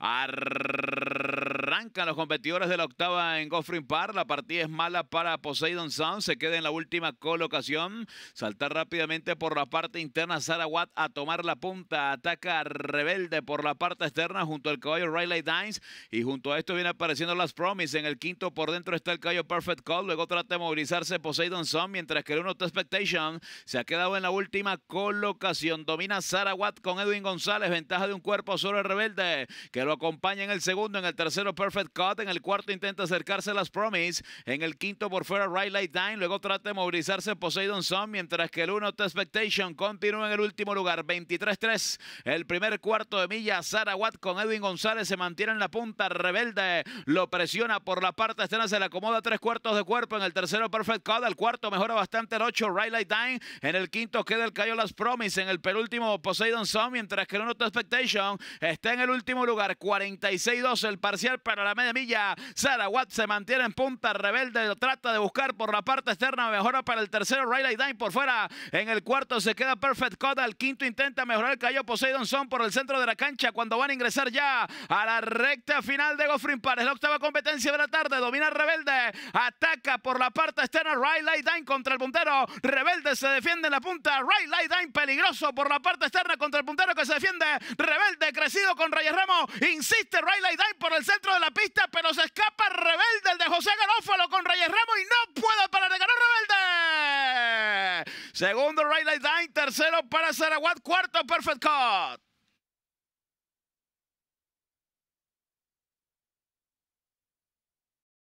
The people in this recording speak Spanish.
Arr- los competidores de la octava en Goffrey Park La partida es mala para Poseidon Sound. Se queda en la última colocación. Saltar rápidamente por la parte interna Watt a tomar la punta. Ataca Rebelde por la parte externa junto al caballo Riley Dines. Y junto a esto viene apareciendo Las Promise. En el quinto por dentro está el caballo Perfect Call. Luego trata de movilizarse Poseidon Sun mientras que el 1 Expectation se ha quedado en la última colocación. Domina Watt con Edwin González. Ventaja de un cuerpo sobre Rebelde que lo acompaña en el segundo. En el tercero Perfect Cut, En el cuarto intenta acercarse a las Promise. En el quinto por fuera Right Dine. Luego trata de movilizarse Poseidon Sun. Mientras que el 1 The Expectation continúa en el último lugar. 23-3. El primer cuarto de milla. Sara Watt con Edwin González se mantiene en la punta. Rebelde lo presiona por la parte externa. Se le acomoda tres cuartos de cuerpo. En el tercero Perfect Cut. El cuarto mejora bastante el 8 Right Light Dine. En el quinto queda el Cayo Las Promise. En el penúltimo Poseidon Sun. Mientras que el 1 The Expectation está en el último lugar. 46 2 el parcial para la media milla. Sarah Watt se mantiene en punta. Rebelde trata de buscar por la parte externa. Mejora para el tercero. Riley Dine por fuera. En el cuarto se queda Perfect coda. Al quinto intenta mejorar el cayó Poseidon Son por el centro de la cancha. Cuando van a ingresar ya a la recta final de Goffrin es La octava competencia de la tarde. Domina Rebelde. Ataca por la parte externa. Riley Dine contra el puntero. Rebelde se defiende en la punta. Riley Dine peligroso por la parte externa contra el puntero que se defiende. Rebelde crecido con Reyes Ramos. Insiste Riley Dine por el centro de la pista pero se escapa rebelde el de José Garófalo con Reyes Ramos y no puede parar de ganar rebelde. Segundo, Riley Dine. Tercero para Sarawat. Cuarto, Perfect Cut.